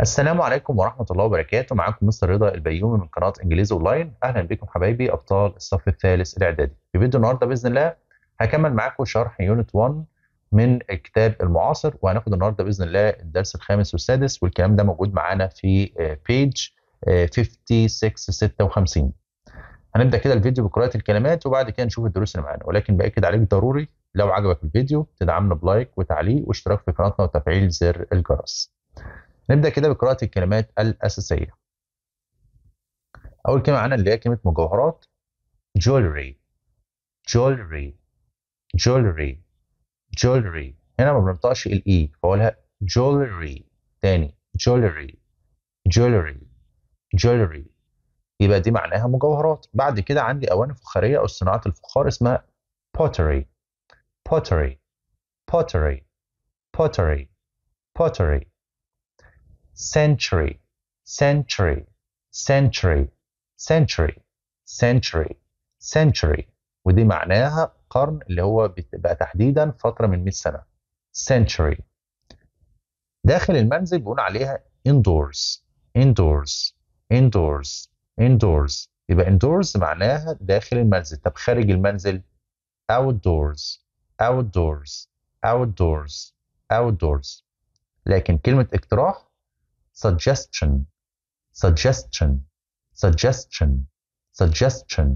السلام عليكم ورحمة الله وبركاته معاكم مستر رضا البيومي من قناة إنجليزي أونلاين أهلا بكم حبايبي أبطال الصف الثالث الإعدادي في فيديو النهاردة بإذن الله هكمل معاكم شرح يونت 1 من الكتاب المعاصر وهناخد النهاردة بإذن الله الدرس الخامس والسادس والكلام ده موجود معانا في بيج آه، آه، 5656 هنبدأ كده الفيديو بقراءة الكلمات وبعد كده نشوف الدروس اللي معانا ولكن بأكد عليك ضروري لو عجبك الفيديو تدعمنا بلايك وتعليق واشتراك في قناتنا وتفعيل زر الجرس نبدأ كده بقراءة الكلمات الأساسية أول كلمة عنا اللي هي كلمة مجوهرات jewelry jewelry jewelry jewelry هنا ما بنطقش الإي e، بقولها jewelry تاني jewelry jewelry jewelry يبقى دي معناها مجوهرات بعد كده عندي أواني فخارية أو صناعة الفخار اسمها pottery pottery pottery pottery pottery century century century century century century ودي معناها قرن اللي هو بتبقى تحديدا فترة من 100 سنة century داخل المنزل بيقول عليها indoors indoors indoors indoors يبقى indoors معناها داخل المنزل طب خارج المنزل outdoors outdoors outdoors outdoors لكن كلمة اقتراح suggestion suggestion suggestion suggestion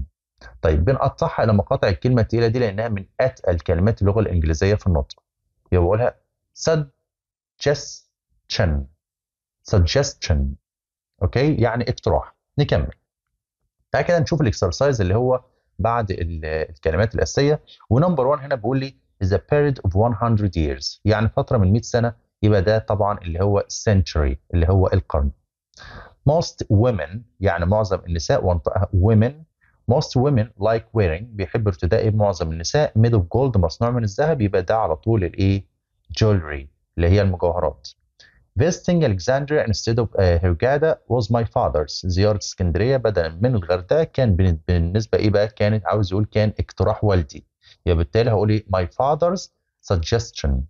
طيب بنقطعها الى مقاطع الكلمة التقيلة دي لأنها من أتقل كلمات اللغة الإنجليزية في النطق يبقى بقولها suggestion suggestion أوكي يعني اقتراح نكمل تعالى كده نشوف الاكسرسايز اللي هو بعد الكلمات الأساسية ونمبر 1 هنا بيقول لي is a period of 100 years يعني فترة من 100 سنة يبقى ده طبعا اللي هو century اللي هو القرن most women يعني معظم النساء وانطقها women most women like wearing بيحب ارتداء معظم النساء made of gold مصنوع من الذهب يبقى ده على طول الايه jewelry اللي هي المجوهرات visiting Alexandria instead of uh, Hurghada was my father's زيارة اسكندرية بدلا من الغردقة كان بالنسبة ايه بقى كانت عاوز يقول كان اقتراح والدي يبقى بالتالي هقول ايه my father's suggestion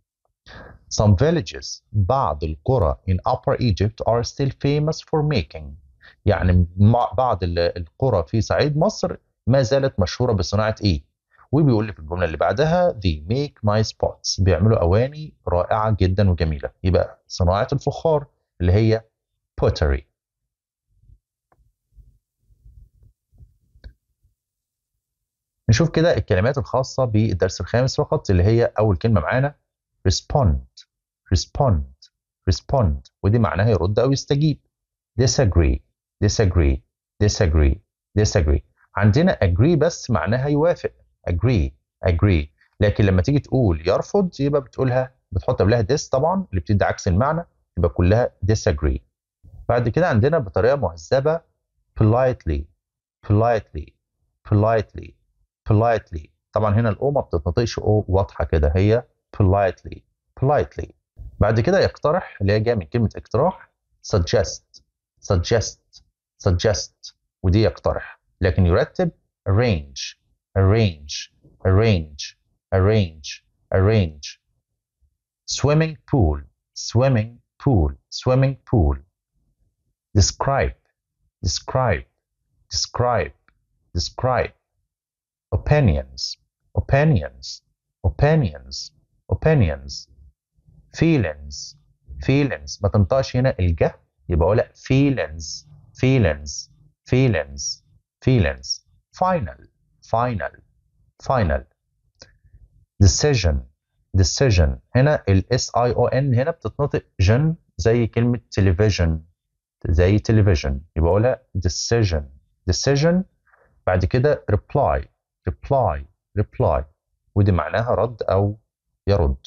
Some villages بعض القرى in Upper Egypt are still famous for making يعني بعض القرى في صعيد مصر ما زالت مشهورة بصناعة إيه وبيقول لي في الجملة اللي بعدها they make nice pots بيعملوا أواني رائعة جدا وجميلة يبقى صناعة الفخار اللي هي pottery نشوف كده الكلمات الخاصة بالدرس الخامس فقط اللي هي أول كلمة معانا respond respond respond ودي معناها يرد أو يستجيب disagree disagree disagree disagree عندنا agree بس معناها يوافق agree agree لكن لما تيجي تقول يرفض يبقى بتقولها بتحط قبلها this طبعا اللي بتدي عكس المعنى يبقى كلها disagree بعد كده عندنا بطريقة مهذبة politely politely politely politely طبعا هنا الأو ما بتتنطقش أو واضحة كده هي politely politely بعد كده يقترح اللي هي جايه من كلمه اقتراح suggest suggest suggest ودي يقترح لكن يرتب arrange arrange arrange arrange arrange swimming pool swimming pool swimming pool describe describe describe describe opinions opinions opinions opinions feelings feelings ما تنطقش هنا الجه يبقى اقولها feelings feelings feelings feelings final final final decision decision هنا الاس اي او ان هنا بتتنطق جن زي كلمه تلفزيون زي تلفزيون يبقى اقولها decision decision بعد كده reply reply reply ودي معناها رد او يرد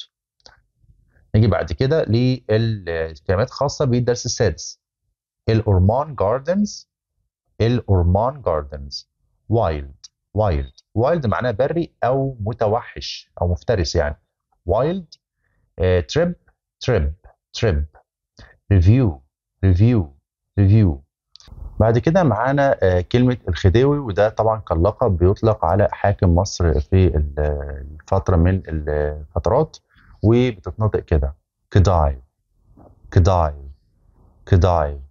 نيجي بعد كده للكلمات خاصه بالدرس السادس الأورمان جاردنز الأورمان جاردنز وايلد وايلد وايلد معناه بري أو متوحش أو مفترس يعني وايلد تريب تريب تريب ريفيو ريفيو ريفيو بعد كده معانا آه، كلمة الخديوي وده طبعا كان لقب بيطلق على حاكم مصر في الفترة من الفترات وبتتنطق كده كدايف كدايف كدايف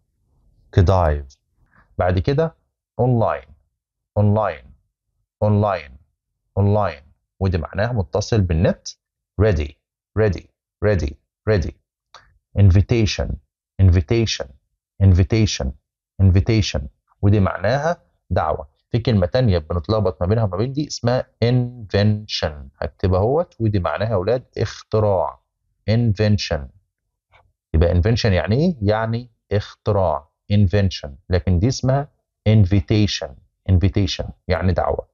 كدايف بعد كده اونلاين اونلاين اونلاين اونلاين ودي معناها متصل بالنت ريدي ريدي ريدي ريدي انفيتيشن invitation invitation invitation ودي معناها دعوه في كلمه تانية بنتلخبط ما بينها وما بين دي اسمها invention هكتبها اهوت ودي معناها يا اولاد اختراع invention يبقى invention يعني ايه؟ يعني اختراع invention لكن دي اسمها invitation invitation يعني دعوه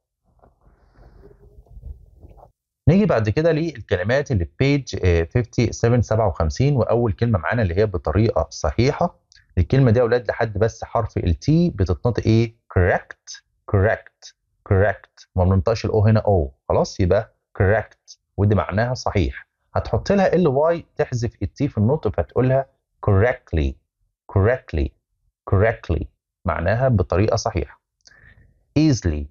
نيجي بعد كده للكلمات اللي في بيج 57 آه، واول كلمه معانا اللي هي بطريقه صحيحه الكلمه دي يا اولاد لحد بس حرف ال T بتتنطق ايه؟ correct correct correct ما بننطقش الاو هنا او خلاص يبقى correct ودي معناها صحيح هتحط لها ال واي تحذف التي في النطق فتقول لها correctly correctly correctly معناها بطريقه صحيحه easily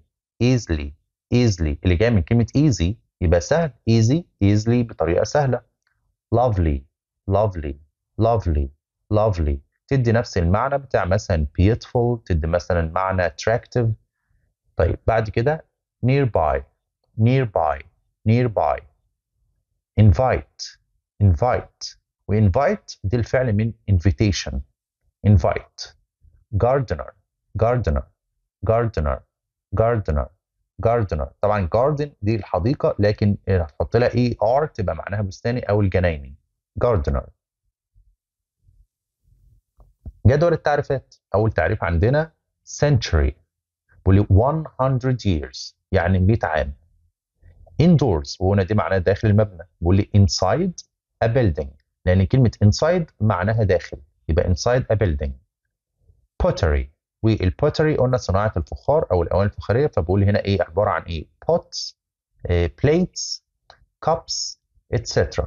easily easily اللي جاي من كلمه easy يبقى سهل easy easily بطريقه سهله lovely lovely lovely lovely تدي نفس المعنى بتاع مثلا beautiful تدي مثلا معنى attractive طيب بعد كده nearby nearby nearby invite invite وinvite دي الفعل من invitation invite gardener gardener gardener gardener gardener طبعا garden دي الحديقه لكن هتحط لها اي ار تبقى معناها بستاني او الجنايني gardener جدول التعريفات اول تعريف عندنا century بيقول لي 100 years يعني 100 عام indoors وهنا دي معناها داخل المبنى بيقول لي inside a building لان كلمه inside معناها داخل يبقى inside a building pottery والبوتري قلنا صناعه الفخار او الاواني الفخاريه فبقول هنا ايه عباره عن ايه pots آه، plates cups etc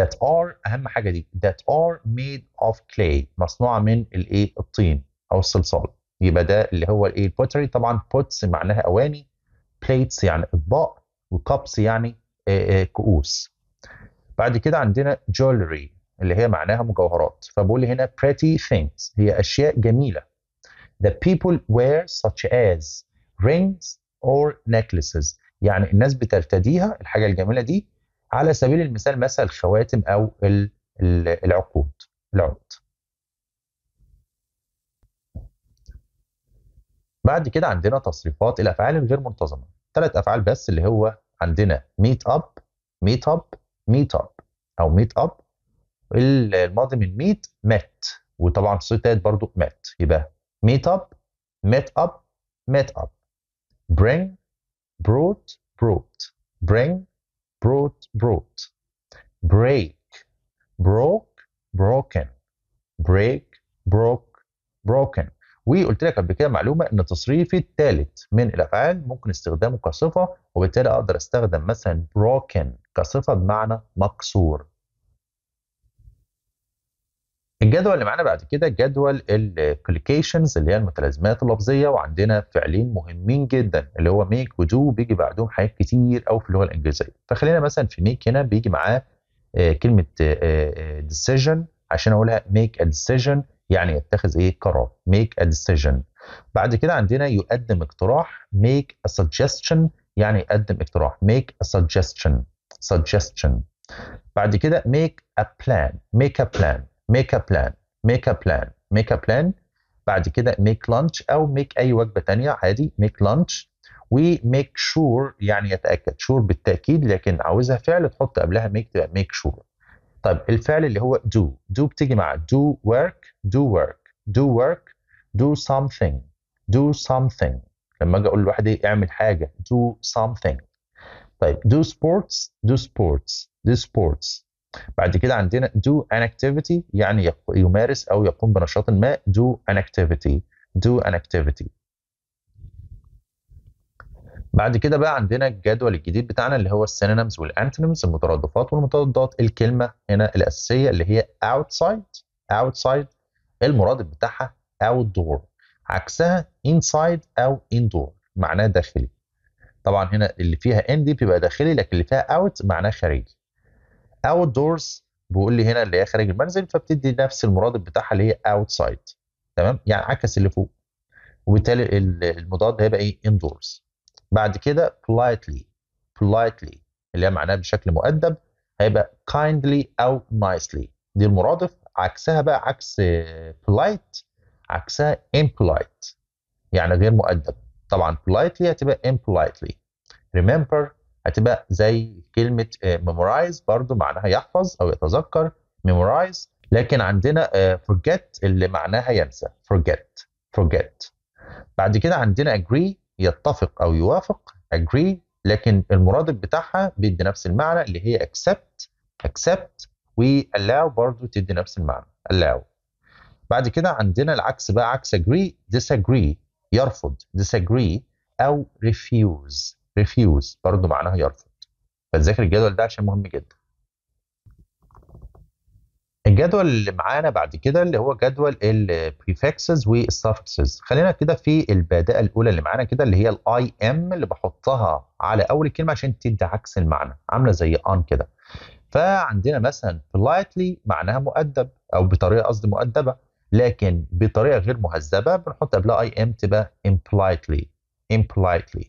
that are اهم حاجه دي that are made of clay مصنوعه من الايه الطين او الصلصال يبقى ده اللي هو الايه البوتري طبعا بوتس معناها اواني بليتس يعني اطباق وكابس يعني آه، آه، كؤوس بعد كده عندنا جولري اللي هي معناها مجوهرات فبقول لي هنا pretty things هي اشياء جميله the people wear such as rings or necklaces يعني الناس بترتديها الحاجه الجميله دي على سبيل المثال مثلا الخواتم او العقود العقود بعد كده عندنا تصريفات الافعال الغير منتظمه ثلاث افعال بس اللي هو عندنا ميت اب ميت اب ميت اب او ميت اب الماضي من ميت مات وطبعا صيتات برضو مات يبقى ميت اب ميت اب ميت اب bring brought brought bring brought brought break broke broken break broke broken وقلت لك قبل كده معلومه ان تصريفي الثالث من الافعال ممكن استخدامه كصفه وبالتالي اقدر استخدم مثلا broken كصفه بمعنى مكسور. الجدول اللي معانا بعد كده جدول الكليكيشنز اللي هي المتلازمات اللفظيه وعندنا فعلين مهمين جدا اللي هو ميك ودو بيجي بعدهم حاجات كتير قوي في اللغه الانجليزيه فخلينا مثلا في ميك هنا بيجي معاه آه، كلمه ديسيجن آه، آه، عشان اقولها ميك ا ديسيجن يعني يتخذ ايه قرار ميك ا ديسيجن بعد كده عندنا يقدم اقتراح ميك ا سجستشن يعني يقدم اقتراح ميك ا سجستشن سجستشن بعد كده ميك ا بلان ميك ا بلان ميك ا بلان ميك ا بلان ميك ا بلان بعد كده ميك لانش او ميك اي وجبه تانية عادي لانش lunch وميك شور يعني يتاكد شور بالتاكيد لكن عاوزها فعل تحط قبلها ميك تبقى ميك شور طيب الفعل اللي هو do do بتيجي مع do work do work do work do something do something لما اجي اقول لواحد ايه اعمل حاجه do something طيب do sports do sports do sports بعد كده عندنا do an activity يعني يمارس او يقوم بنشاط ما do an activity do an activity بعد كده بقى عندنا الجدول الجديد بتاعنا اللي هو السينونيمز والانتونيمز المترادفات والمتضادات الكلمه هنا الاساسيه اللي هي اوتسايد اوتسايد المرادف بتاعها اوت دور عكسها انسايد او دور معناه داخلي طبعا هنا اللي فيها ان دي بيبقى داخلي لكن اللي فيها اوت معناه خارجي اوت دورز بيقول لي هنا اللي هي خارج المنزل فبتدي نفس المرادف بتاعها اللي هي اوتسايد تمام يعني عكس اللي فوق وبالتالي المضاد هيبقى ايه اندورز بعد كده politely politely اللي هي معناها بشكل مؤدب هيبقى kindly او nicely دي المرادف عكسها بقى عكس polite عكسها impolite يعني غير مؤدب طبعا politely هتبقى impolitely remember هتبقى زي كلمة آه، memorize برضو معناها يحفظ أو يتذكر memorize لكن عندنا آه، forget اللي معناها ينسى forget forget بعد كده عندنا agree يتفق او يوافق agree لكن المرادف بتاعها بيدي نفس المعنى اللي هي accept accept allow برضو تدي نفس المعنى allow بعد كده عندنا العكس بقى عكس agree disagree يرفض disagree او refuse refuse برضو معناها يرفض فتذاكر الجدول ده عشان مهم جدا الجدول اللي معانا بعد كده اللي هو جدول البريفكسز والسفكسز خلينا كده في البادئه الاولى اللي معانا كده اللي هي الاي ام اللي بحطها على اول الكلمه عشان تدي عكس المعنى عامله زي ان كده فعندنا مثلا politely معناها مؤدب او بطريقه قصدي مؤدبه لكن بطريقه غير مهذبه بنحط قبلها اي ام تبقى impolitely impolitely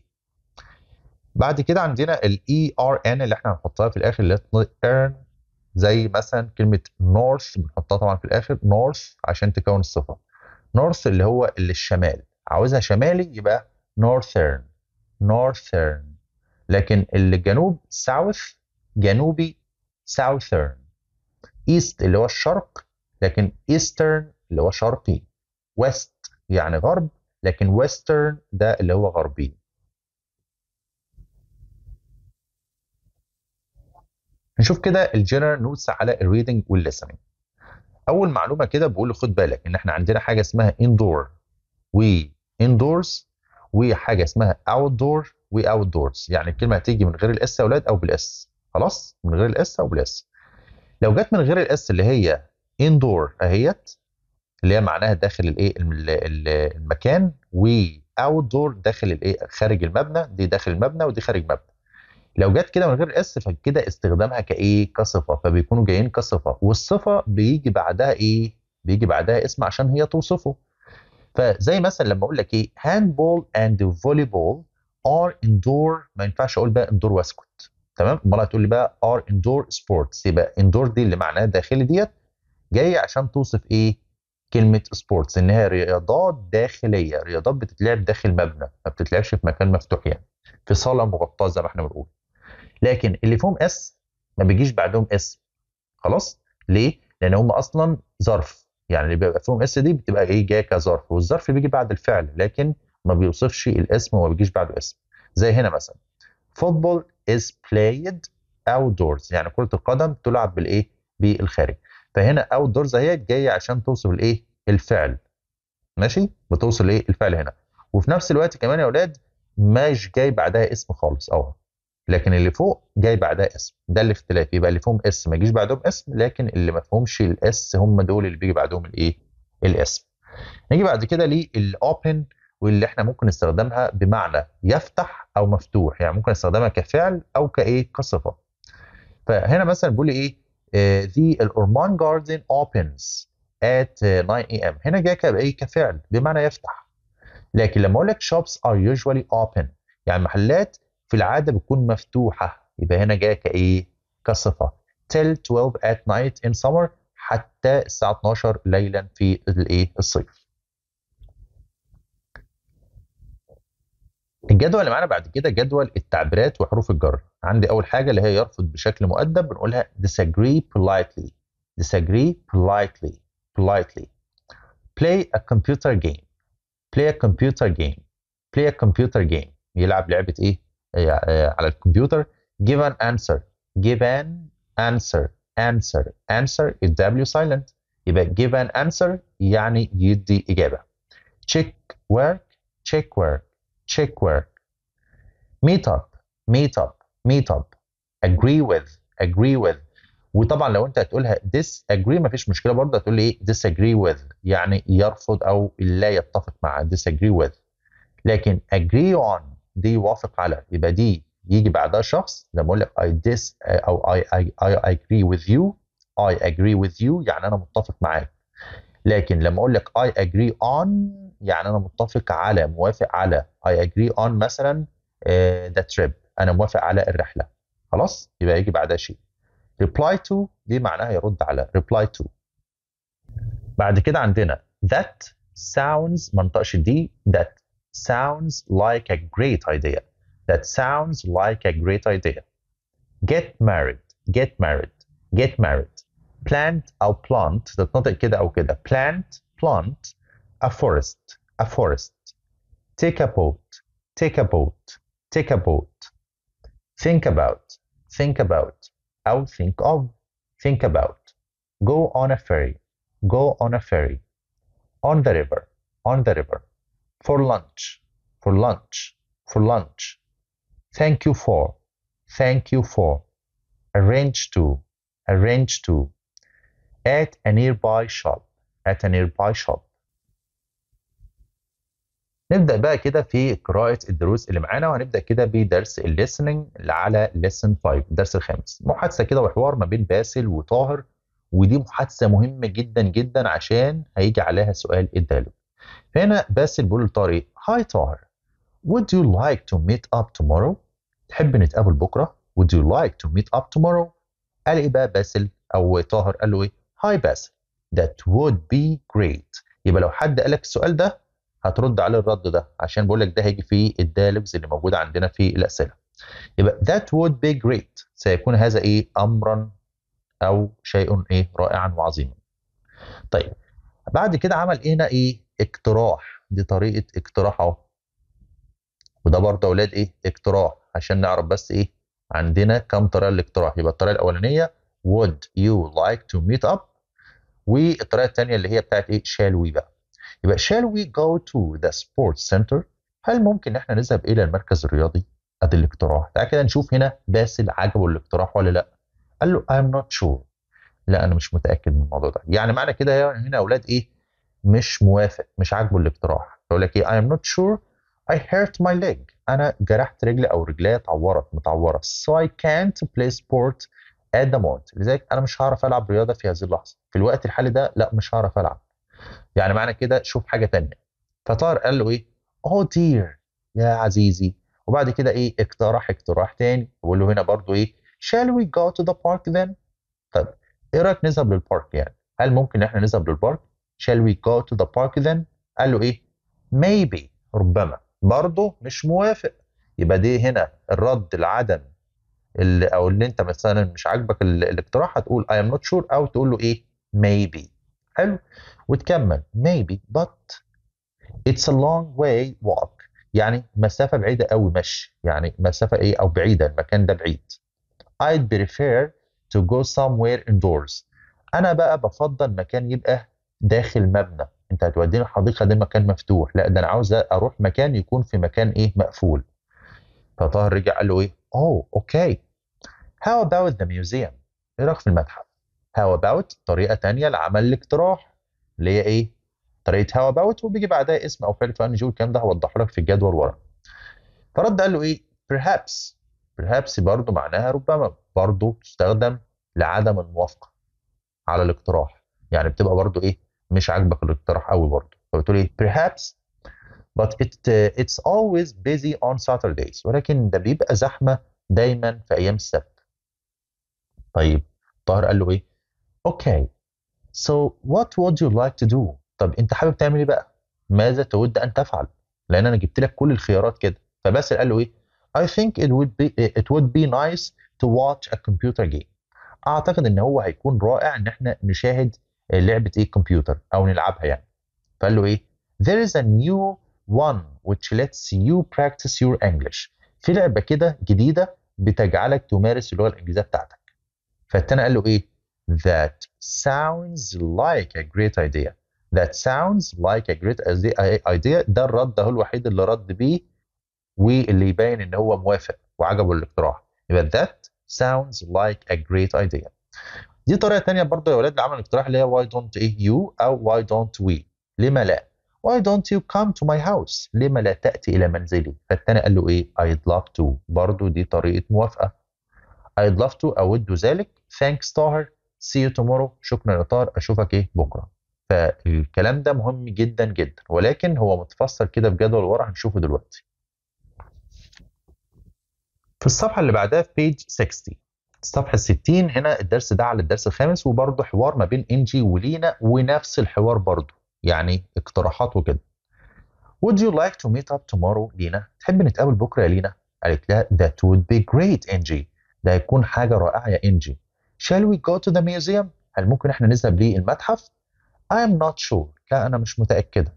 بعد كده عندنا الاي ار e ان اللي احنا هنحطها في الاخر اللي هي earn زي مثلا كلمه نورث بنحطها طبعا في الاخر نورث عشان تكون الصفه نورث اللي هو اللي الشمال عاوزها شمالي يبقى نورثرن نورثرن لكن اللي جنوب ساوث جنوبي ساوثرن ايست اللي هو الشرق لكن ايسترن اللي هو شرقي ويست يعني غرب لكن ويسترن ده اللي هو غربي هنشوف كده الجنرال نوتس على الريدنج والليسننج اول معلومه كده بقول خد بالك ان احنا عندنا حاجه اسمها اندور واندورز وحاجه اسمها اوت دور واوت دورز يعني الكلمه هتيجي من غير الاس يا اولاد او بالاس خلاص من غير الاس او بالاس لو جت من غير الاس اللي هي اندور اهيت اللي هي معناها داخل الايه المكان واوت دور داخل الايه خارج المبنى دي داخل المبنى ودي خارج المبنى لو جت كده من غير اس فكده استخدامها كايه كصفه فبيكونوا جايين كصفه والصفه بيجي بعدها ايه بيجي بعدها اسم عشان هي توصفه فزي مثلا لما اقول لك ايه هاند بول اند فولي بول ار اندور ما ينفعش اقول بقى اندور واسكت تمام امال هتقول لي بقى ار اندور سبورتس يبقى اندور دي اللي معناها داخلي ديت جايه عشان توصف ايه كلمه سبورتس انها رياضات داخليه رياضات بتتلعب داخل مبنى ما بتتلعبش في مكان مفتوح يعني في صاله مغطاه زي ما احنا بنقول لكن اللي فيهم اس ما بيجيش بعدهم اسم خلاص ليه لان هم اصلا ظرف يعني اللي بيبقى فيهم اس دي بتبقى ايه جايه كظرف والظرف بيجي بعد الفعل لكن ما بيوصفش الاسم وما بيجيش بعده اسم زي هنا مثلا فوتبول از بلايد outdoors يعني كره القدم تلعب بالايه بالخارج فهنا outdoors اهي جايه عشان توصف الايه الفعل ماشي بتوصل ايه الفعل هنا وفي نفس الوقت كمان يا اولاد مش جاي بعدها اسم خالص اهو لكن اللي فوق جاي بعدها اسم ده الاختلاف يبقى اللي فيهم اس ما يجيش بعدهم اسم لكن اللي ما فيهمش الاس هم دول اللي بيجي بعدهم الايه الاسم نيجي بعد كده للاوبن واللي احنا ممكن نستخدمها بمعنى يفتح او مفتوح يعني ممكن نستخدمها كفعل او كايه كصفه فهنا مثلا بيقول ايه ذا آه، الاورمان جاردن اوبنز at 9 am هنا جاي كايه إيه؟ كفعل بمعنى يفتح لكن لما اقول لك shops are usually open يعني محلات في العاده بتكون مفتوحه يبقى هنا جايه كايه؟ كصفه till 12 at night in summer حتى الساعه 12 ليلا في الايه؟ الصيف. الجدول اللي معانا بعد كده جدول التعبيرات وحروف الجر عندي اول حاجه اللي هي يرفض بشكل مؤدب بنقولها disagree politely disagree politely politely play a computer game play a computer game play a computer game يلعب لعبه ايه Uh, uh, على الكمبيوتر give an answer give an answer answer answer is W silent يبقى give an answer يعني يدي إجابة check work check work check work meet up meet up meet up agree with agree with وطبعا لو انت هتقولها disagree ما فيش مشكله برضه هتقول ايه disagree with يعني يرفض او لا يتفق مع disagree with لكن agree on دي يوافق على يبقى دي يجي بعدها شخص لما اقول لك I dis او I, I, I agree with you I agree with you يعني انا متفق معاك لكن لما اقول لك I agree on يعني انا متفق على موافق على I agree on مثلا ذا آه، uh, trip انا موافق على الرحله خلاص يبقى يجي بعدها شيء reply to دي معناها يرد على reply to بعد كده عندنا that sounds ما نطقش دي that sounds like a great idea. That sounds like a great idea. Get married, get married, get married. Plant أو plant That's not kid. كده kid. كده. Plant, plant, a forest, a forest. Take a boat, take a boat, take a boat. Think about, think about, I'll think of, think about. Go on a ferry, go on a ferry. On the river, on the river. for lunch for lunch for lunch thank you for thank you for arrange to arrange to at a nearby shop at a nearby shop نبدأ بقى كده في قراءة الدروس اللي معانا وهنبدأ كده بدرس الليسننج اللي على ليسن 5 الدرس الخامس محادثة كده وحوار ما بين باسل وطاهر ودي محادثة مهمة جدا جدا عشان هيجي عليها سؤال الدالوج هنا باسل بيقول لطارق هاي طاهر would you like to meet up tomorrow تحب نتقابل بكره would you like to meet up tomorrow قال ايه بقى باسل او طاهر قال له ايه هاي باسل that would be great يبقى لو حد قالك السؤال ده هترد عليه الرد ده عشان بقول لك ده هيجي في الدالبز اللي موجوده عندنا في الاسئله يبقى that would be great سيكون هذا ايه امرا او شيء ايه رائعا وعظيما طيب بعد كده عمل هنا ايه اقتراح دي طريقه اقتراح اهو وده برضه اولاد ايه اقتراح عشان نعرف بس ايه عندنا كام طريقه الاقتراح يبقى الطريقه الاولانيه would you like to meet up والطريقه الثانيه اللي هي بتاعت ايه shall we بقى يبقى shall we go to the sports center هل ممكن ان احنا نذهب الى المركز الرياضي ادي الاقتراح تعال كده نشوف هنا باسل عجبه الاقتراح ولا لا قال له I'm not sure لا انا مش متاكد من الموضوع ده يعني معنى كده هنا اولاد ايه مش موافق مش عاجبه الاقتراح يقول لك ايه I am not sure I hurt my leg انا جرحت رجلي او رجلي اتعورت متعوره so I can't play sport at the moment لذلك انا مش هعرف العب رياضه في هذه اللحظه في الوقت الحالي ده لا مش هعرف العب يعني معنى كده شوف حاجه تانية فطار قال له ايه oh دير يا عزيزي وبعد كده ايه اقترح اقتراح تاني بقول له هنا برضو ايه shall we go to the park then طب ايه رايك نذهب للبارك يعني هل ممكن احنا نذهب للبارك shall we go to the park then قال له ايه maybe ربما برضه مش موافق يبقى دي هنا الرد العدم اللي او اللي انت مثلا مش عاجبك الاقتراح هتقول I am not sure او تقول له ايه maybe حلو وتكمل maybe but it's a long way walk يعني مسافة بعيدة أو مشي يعني مسافة ايه او بعيدة المكان ده بعيد I'd prefer to go somewhere indoors انا بقى بفضل مكان يبقى داخل مبنى انت هتوديني الحديقه دي مكان مفتوح لا ده انا عاوز اروح مكان يكون في مكان ايه مقفول فطاهر رجع قال له ايه اوه اوكي how about the museum ايه رايك في المتحف how about طريقه تانية لعمل الاقتراح اللي هي ايه طريقه how about وبيجي بعدها اسم او فعل فان جو الكلام ده هوضحه لك في الجدول ورا فرد قال له ايه perhaps perhaps برضه معناها ربما برضه تستخدم لعدم الموافقه على الاقتراح يعني بتبقى برضه ايه مش عاجبك الاقتراح قوي برضه فبتقول ايه perhaps but it it's always busy on Saturdays ولكن ده بيبقى زحمه دايما في ايام السبت طيب طاهر قال له ايه اوكي okay. so what would you like to do طب انت حابب تعمل ايه بقى ماذا تود ان تفعل لان انا جبت لك كل الخيارات كده فباسل قال له ايه I think it would be it would be nice to watch a computer game اعتقد ان هو هيكون رائع ان احنا نشاهد لعبه ايه الكمبيوتر او نلعبها يعني فقال له ايه there is a new one which lets you practice your English في لعبه كده جديده بتجعلك تمارس اللغه الانجليزيه بتاعتك فالتاني قال له ايه that sounds like a great idea that sounds like a great idea ده الرد هو الوحيد اللي رد بيه واللي يبين ان هو موافق وعجبه الاقتراح يبقى that sounds like a great idea دي طريقه تانية برضو يا ولاد لعمل اقتراح الاقتراح اللي هي why don't you او why don't we لما لا why don't you come to my house لما لا تاتي الى منزلي فالتاني قال له ايه I'd love to برضو دي طريقه موافقه I'd love to اود ذلك thanks طاهر see you tomorrow شكرا يا طاهر اشوفك ايه بكره فالكلام ده مهم جدا جدا ولكن هو متفصل كده في جدول ورا هنشوفه دلوقتي في الصفحه اللي بعدها في بيج 60 الصفحه 60 هنا الدرس ده على الدرس الخامس وبرده حوار ما بين انجي ولينا ونفس الحوار برضه يعني اقتراحات وكده Would you like to meet up tomorrow لينا؟ تحب نتقابل بكره يا لينا؟ قالت لها That would be great انجي ده هيكون حاجه رائعه يا انجي Shall we go to the museum؟ هل ممكن احنا نذهب للمتحف؟ I'm not sure لا انا مش متاكده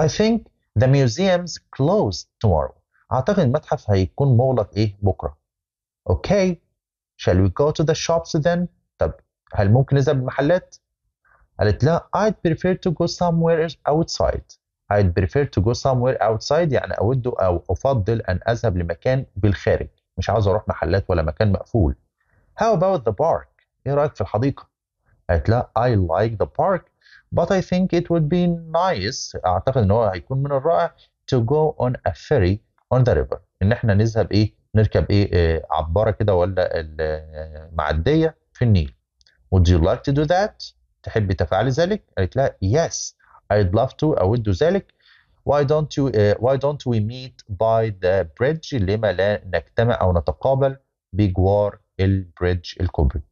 I think the museum's closed tomorrow اعتقد المتحف هيكون مغلق ايه بكره اوكي shall we go to the shops then طب هل ممكن نذهب المحلات قالت لا I'd prefer to go somewhere outside I'd prefer to go somewhere outside يعني أود أو أفضل أن أذهب لمكان بالخارج مش عاوز أروح محلات ولا مكان مقفول How about the park إيه رأيك في الحديقة قالت لا I like the park but I think it would be nice أعتقد إن هو هيكون من الرائع to go on a ferry اون ذا ريفر ان احنا نذهب ايه نركب ايه, إيه عباره كده ولا آه، معديه في النيل would you like to do that تحب تفعل ذلك قالت لها yes I'd love to أود ذلك why don't you uh, why don't we meet by the bridge لما لا نجتمع أو نتقابل بجوار البريدج الكوبري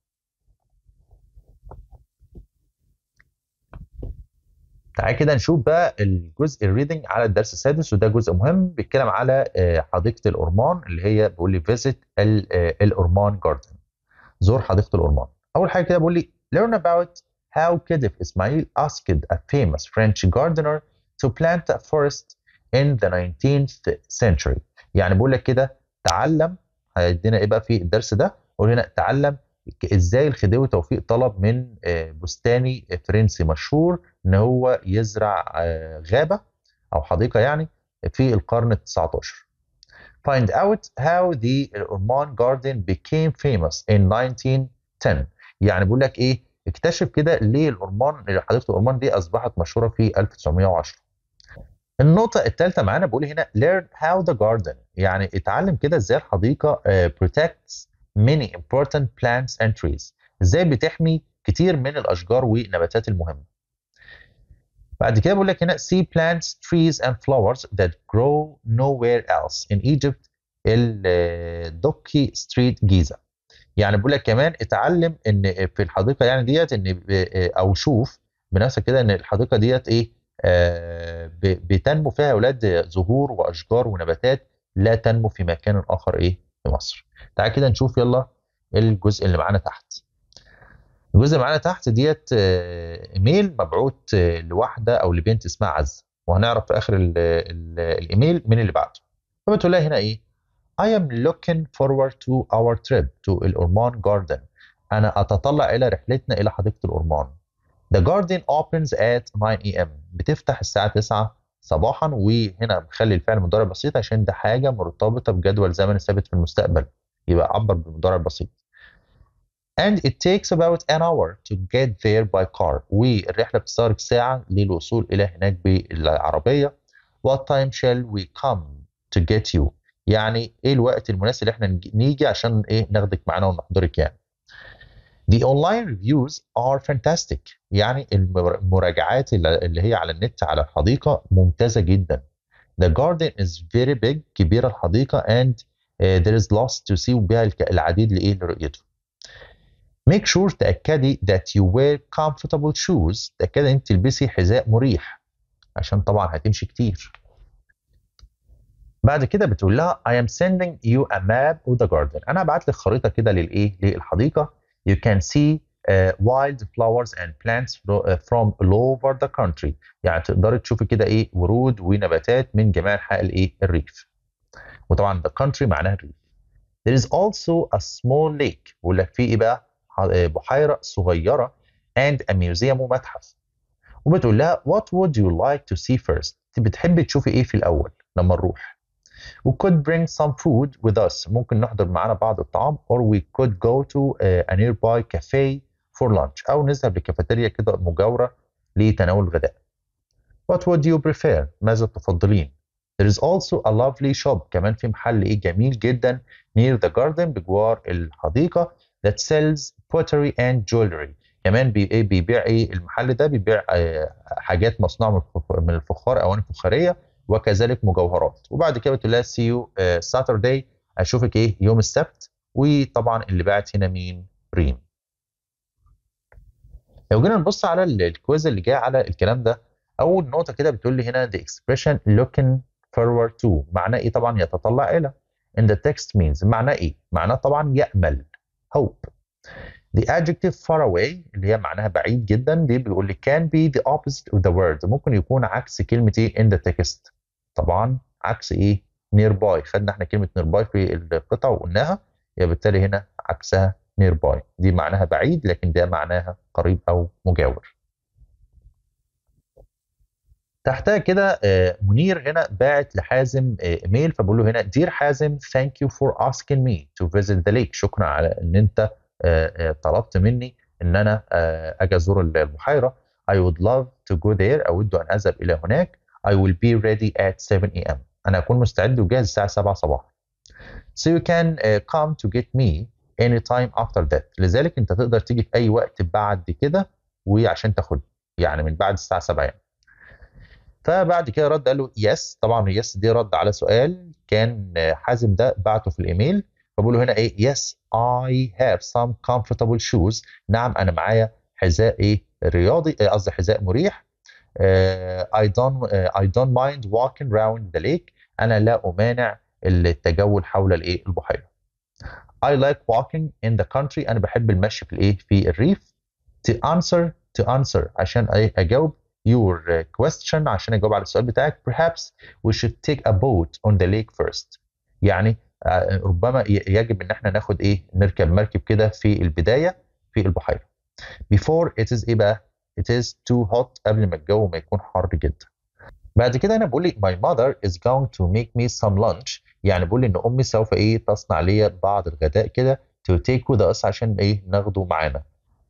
تعالى كده نشوف بقى الجزء الريدنج على الدرس السادس وده جزء مهم بيتكلم على آه، حديقه الأورمان اللي هي بيقول لي فيزيت آه، الأورمان جاردن زور حديقه الأورمان اول حاجه كده بيقول لي learn about how كدف اسماعيل asked a famous French gardener to plant a forest in the 19th century يعني بيقول لك كده تعلم هيدينا ايه بقى في الدرس ده بيقول هنا تعلم ازاي الخديوي توفيق طلب من آه، بستاني فرنسي مشهور ان هو يزرع آه، غابه او حديقه يعني في القرن ال 19 find out how the Orman Garden became famous in 1910 يعني بيقول لك ايه اكتشف كده ليه الأورمان حديقة الأورمان دي أصبحت مشهورة في 1910 النقطة الثالثة معانا بقول هنا learn how the garden يعني اتعلم كده ازاي الحديقة آه، protects many important plants and trees ازاي بتحمي كتير من الأشجار والنباتات المهمة بعد كده بيقول لك هنا see plants trees and flowers that grow nowhere else in Egypt الدوكي ستريت جيزة يعني بيقول لك كمان اتعلم ان في الحديقة يعني ديت ان آه, آه، او شوف بنفسك كده ان الحديقة ديت ايه آه، بتنمو فيها اولاد زهور واشجار ونباتات لا تنمو في مكان اخر ايه في مصر تعال كده نشوف يلا الجزء اللي معانا تحت الجزء اللي معانا تحت ديت آه، ايميل مبعوت آه، لواحده او لبنت اسمها عزه وهنعرف في اخر الايميل مين اللي بعته فبتقول لها هنا ايه I am looking forward to our trip to the الأورمان garden أنا أتطلع إلى رحلتنا إلى حديقة الأورمان The garden opens at 9 a.m. بتفتح الساعة 9 صباحا وهنا بخلي الفعل مضارع بسيط عشان ده حاجة مرتبطة بجدول زمني ثابت في المستقبل يبقى عبر بالمضارع البسيط and it takes about an hour to get there by car والرحلة بتستغرق ساعة للوصول إلى هناك بالعربية what time shall we come to get you يعني إيه الوقت المناسب اللي إحنا نيجي عشان إيه ناخدك معانا ونحضرك يعني The online reviews are fantastic يعني المراجعات اللي هي على النت على الحديقة ممتازة جدا The garden is very big كبيرة الحديقة and uh, there is lots to see وبها العديد لإيه لرؤيته make sure تأكدي that you wear comfortable shoes تأكدي أنت تلبسي حذاء مريح عشان طبعا هتمشي كتير بعد كده بتقول لها I am sending you a map of the garden أنا هبعت لك خريطة كده للإيه للحديقة you can see uh, wild flowers and plants uh, from all over the country يعني تقدري تشوفي كده ايه ورود ونباتات من جميع انحاء الايه الريف وطبعا the country معناها الريف there is also a small lake بيقول لك في ايه بقى آه، بحيرة صغيرة and a museum ومتحف وبتقول لها what would you like to see first بتحبي تشوفي ايه في الاول لما نروح we could bring some food with us ممكن نحضر معانا بعض الطعام or we could go to uh, a nearby cafe for lunch أو نذهب لكافيتيريا كده مجاورة لتناول الغداء What would you prefer؟ ماذا تفضلين؟ There is also a lovely shop كمان في محل إيه جميل جدا near the garden بجوار الحديقة that sells pottery and jewelry كمان إيه، بيبيع ايه المحل ده بيبيع آه، حاجات مصنوعه من الفخار اواني فخاريه وكذلك مجوهرات وبعد كده بتقول لها سي يو ساترداي اشوفك ايه يوم السبت وطبعا اللي باعت هنا مين ريم لو جينا نبص على الكويز اللي جاي على الكلام ده اول نقطه كده بتقول لي هنا the expression looking forward to معناه ايه طبعا يتطلع الى in the text means معناه ايه معناه طبعا يامل hope. The adjective far away اللي هي معناها بعيد جدا دي بيقول لي can be the opposite of the word ممكن يكون عكس كلمة ايه in the text طبعا عكس ايه nearby خدنا احنا كلمة nearby في القطع وقلناها يبقى بالتالي هنا عكسها nearby دي معناها بعيد لكن ده معناها قريب او مجاور تحتها كده آه، منير هنا باعت لحازم آه، ايميل فبقول له هنا دير حازم ثانك يو فور اسكين مي تو فيزيت ذا ليك شكرا على ان انت آه، طلبت مني ان انا اجي ازور البحيره I would love to go there اود ان اذهب الى هناك I will be ready at 7 am انا اكون مستعد وجاهز الساعه 7 صباحا So you can come to get me anytime after that لذلك انت تقدر تيجي في اي وقت بعد كده وعشان تاخدني يعني من بعد الساعه 7 يعني. فبعد كده رد قال له يس طبعا يس دي رد على سؤال كان حازم ده بعته في الايميل فبقول له هنا ايه يس اي هاف سام كومفورتبل شوز نعم انا معايا حذاء ايه رياضي آه، قصدي حذاء مريح اي دونت اي دونت مايند walking راوند ذا ليك انا لا امانع التجول حول الايه البحيره I like walking in the country أنا بحب المشي في الإيه في الريف to answer to answer عشان ايه أجاوب your uh, question عشان اجاوب على السؤال بتاعك perhaps we should take a boat on the lake first يعني آه، ربما يجب ان احنا ناخد ايه نركب مركب كده في البدايه في البحيره before it is ايه بقى it is too hot قبل ما الجو ما يكون حر جدا بعد كده انا بقول لي my mother is going to make me some lunch يعني بقول لي ان امي سوف ايه تصنع لي بعض الغداء كده to take with us عشان ايه ناخده معانا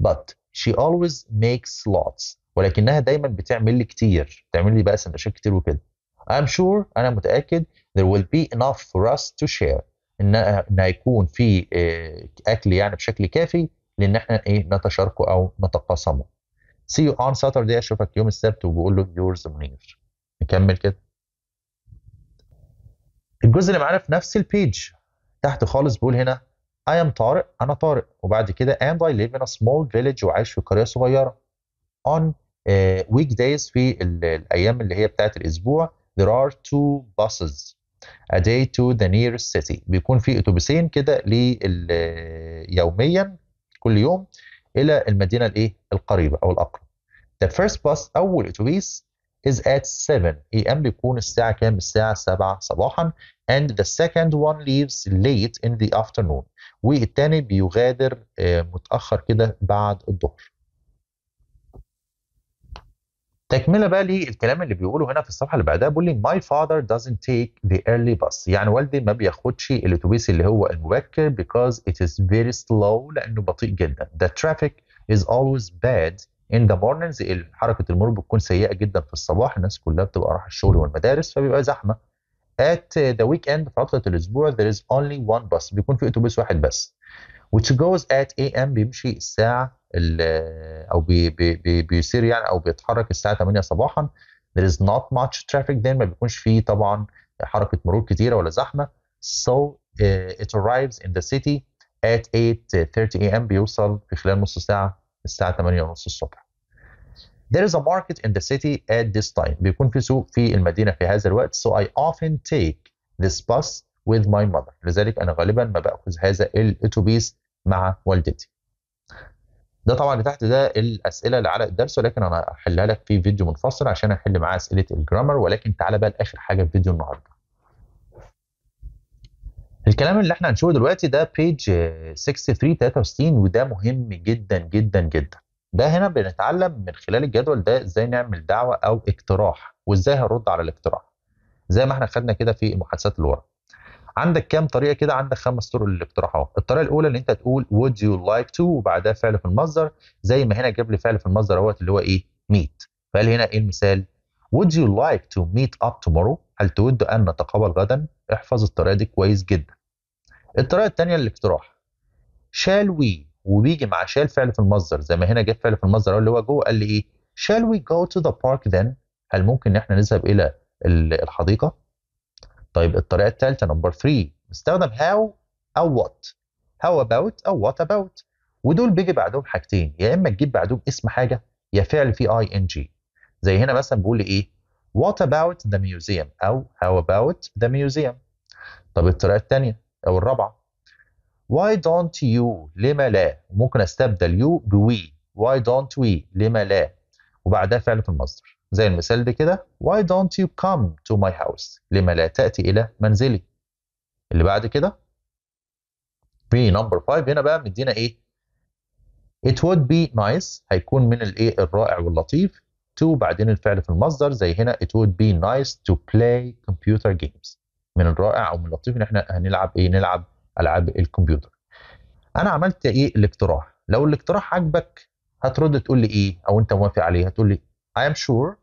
but she always makes lots ولكنها دايما بتعمل لي كتير بتعمل لي بقى سندوتشات كتير وكده I'm sure أنا متأكد there will be enough for us to share إن إن هيكون في آه، أكل يعني بشكل كافي لإن إحنا إيه نتشاركه أو نتقاسمه. See you on Saturday أشوفك يوم السبت وبقول له yours منير. نكمل كده. الجزء اللي معانا في نفس البيج تحت خالص بيقول هنا I am طارق أنا طارق وبعد كده and I live in a small village وعايش في قرية صغيرة. On ويك آه، دايز في الايام اللي هي بتاعت الاسبوع there are two buses a day to the nearest city بيكون في اتوبيسين كده يوميا كل يوم الى المدينه الايه القريبه او الاقرب the first bus اول اتوبيس is at 7 am بيكون الساعه كام الساعه 7 صباحا and the second one leaves late in the afternoon والتاني بيغادر آه، متاخر كده بعد الظهر تكمله بقى للكلام اللي بيقوله هنا في الصفحه اللي بعدها بيقول لي ماي فاذر doesn't تيك ذا ايرلي باس يعني والدي ما بياخدش الاتوبيس اللي هو المبكر بيكوز ات از فيري سلو لانه بطيء جدا ذا ترافيك از اولويز باد ان ذا مورنينز حركه المرور بتكون سيئه جدا في الصباح الناس كلها بتبقى رايحه الشغل والمدارس فبيبقى زحمه at the weekend في عطله الاسبوع there is only one bus بيكون في اتوبيس واحد بس which goes at am بيمشي الساعه او بي بي بيصير يعني او بيتحرك الساعه 8 صباحا there is not much traffic then ما بيكونش فيه طبعا حركه مرور كتيره ولا زحمه so uh, it arrives in the city at 8:30 a.m. بيوصل في خلال نص ساعه الساعه 8 ونص الصبح there is a market in the city at this time بيكون في سوق في المدينه في هذا الوقت so I often take this bus with my mother لذلك انا غالبا ما باخذ هذا الاتوبيس مع والدتي ده طبعا اللي تحت ده الاسئله اللي على الدرس ولكن انا هحلها لك في فيديو منفصل عشان احل معاه اسئله الجرامر ولكن تعالى بقى لاخر حاجه في فيديو النهارده الكلام اللي احنا هنشوفه دلوقتي ده بيج 6363 وده مهم جدا جدا جدا ده هنا بنتعلم من خلال الجدول ده ازاي نعمل دعوه او اقتراح وازاي هنرد على الاقتراح زي ما احنا خدنا كده في المحادثات اللي ورا عندك كام طريقه كده عندك خمس طرق اقترحوها الطريقه الاولى اللي انت تقول would you like to وبعدها فعل في المصدر زي ما هنا جاب لي فعل في المصدر اهوت اللي هو ايه meet فقال هنا ايه المثال would you like to meet up tomorrow هل تود ان نتقابل غدا احفظ الطريقه دي كويس جدا الطريقه الثانيه للاقتراح shall we وبيجي مع شال فعل في المصدر زي ما هنا جاب فعل في المصدر اللي هو جو قال لي ايه shall we go to the park then هل ممكن ان احنا نذهب الى الحديقه طيب الطريقه الثالثه نمبر 3 نستخدم هاو او وات هاو اباوت او وات اباوت ودول بيجي بعدهم حاجتين يا اما تجيب بعدهم اسم حاجه يا فعل في اي ان جي زي هنا مثلا بيقول لي ايه وات اباوت ذا ميوزيوم او هاو اباوت ذا ميوزيوم طب الطريقه الثانيه او الرابعه why don't you لما لا ممكن استبدل يو بوي why don't we لما لا وبعدها فعل في المصدر زي المثال ده كده Why don't you come to my house لما لا تأتي إلى منزلي اللي بعد كده B نمبر 5 هنا بقى مدينا إيه It would be nice هيكون من الإيه الرائع واللطيف to بعدين الفعل في المصدر زي هنا It would be nice to play computer games من الرائع أو من اللطيف إن إحنا هنلعب إيه نلعب ألعاب الكمبيوتر أنا عملت إيه الاقتراح لو الاقتراح عجبك هترد تقول لي إيه أو أنت موافق عليه هتقول لي I am sure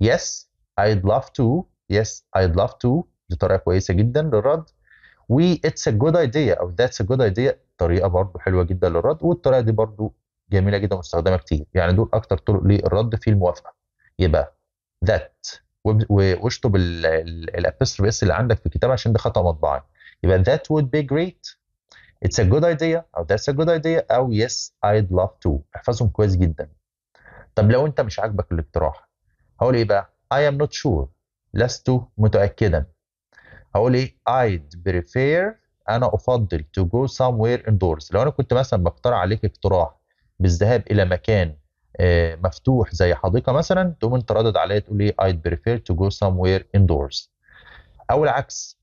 yes I'd love to yes I'd love to دي طريقة كويسة جدا للرد و it's a good idea أو that's a good idea طريقة برضو حلوة جدا للرد والطريقة دي برضو جميلة جدا ومستخدمة كتير يعني دول أكتر طرق للرد في الموافقة يبقى that واشطب الابستر بس اللي عندك في الكتاب عشان ده خطأ مطبعي يبقى that would be great it's a good idea أو that's a good idea أو yes I'd love to احفظهم كويس جدا طب لو أنت مش عاجبك الاقتراح هقول ايه بقى I am not sure لست متأكدا هقول ايه I'd prefer انا افضل to go somewhere indoors لو انا كنت مثلا بقترح عليك اقتراح بالذهاب الى مكان آه، مفتوح زي حديقه مثلا تقوم انت ردد عليا تقول لي إيه؟ I'd prefer to go somewhere indoors او العكس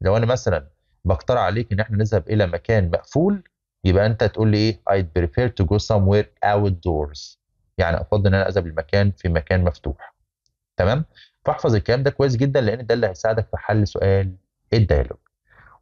لو انا مثلا بقترح عليك ان احنا نذهب الى مكان مقفول يبقى انت تقول لي إيه؟ I'd prefer to go somewhere outdoors يعني افضل ان انا اذهب لمكان في مكان مفتوح تمام فاحفظ الكلام ده كويس جدا لان ده اللي هيساعدك في حل سؤال الديالوج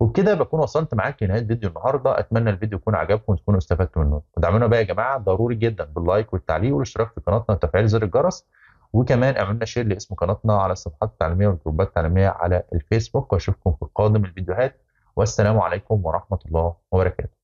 وبكده بكون وصلت معاك لنهايه فيديو النهارده اتمنى الفيديو يكون عجبكم وتكونوا استفدتوا منه ودعمونا بقى يا جماعه ضروري جدا باللايك والتعليق والاشتراك في قناتنا وتفعيل زر الجرس وكمان اعملنا لنا شير لاسم قناتنا على الصفحات التعليميه والجروبات التعليميه على الفيسبوك واشوفكم في قادم الفيديوهات والسلام عليكم ورحمه الله وبركاته